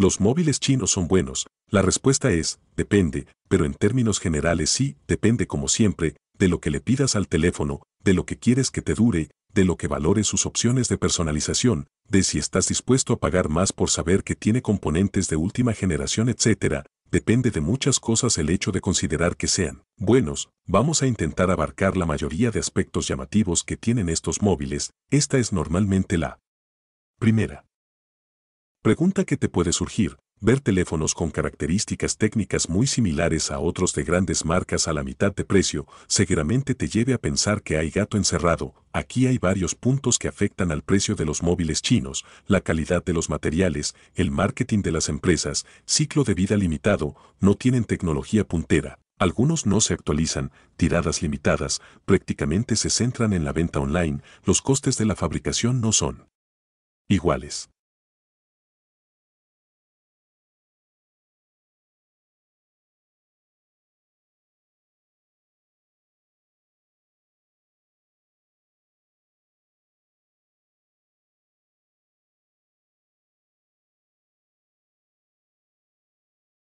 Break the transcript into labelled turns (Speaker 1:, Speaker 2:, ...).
Speaker 1: Los móviles chinos son buenos. La respuesta es, depende, pero en términos generales sí, depende como siempre, de lo que le pidas al teléfono, de lo que quieres que te dure, de lo que valore sus opciones de personalización, de si estás dispuesto a pagar más por saber que tiene componentes de última generación, etc. Depende de muchas cosas el hecho de considerar que sean buenos. Vamos a intentar abarcar la mayoría de aspectos llamativos que tienen estos móviles. Esta es normalmente la primera. Pregunta que te puede surgir, ver teléfonos con características técnicas muy similares a otros de grandes marcas a la mitad de precio, seguramente te lleve a pensar que hay gato encerrado, aquí hay varios puntos que afectan al precio de los móviles chinos, la calidad de los materiales, el marketing de las empresas, ciclo de vida limitado, no tienen tecnología puntera, algunos no se actualizan, tiradas limitadas, prácticamente se centran en la venta online, los costes de la fabricación no son iguales.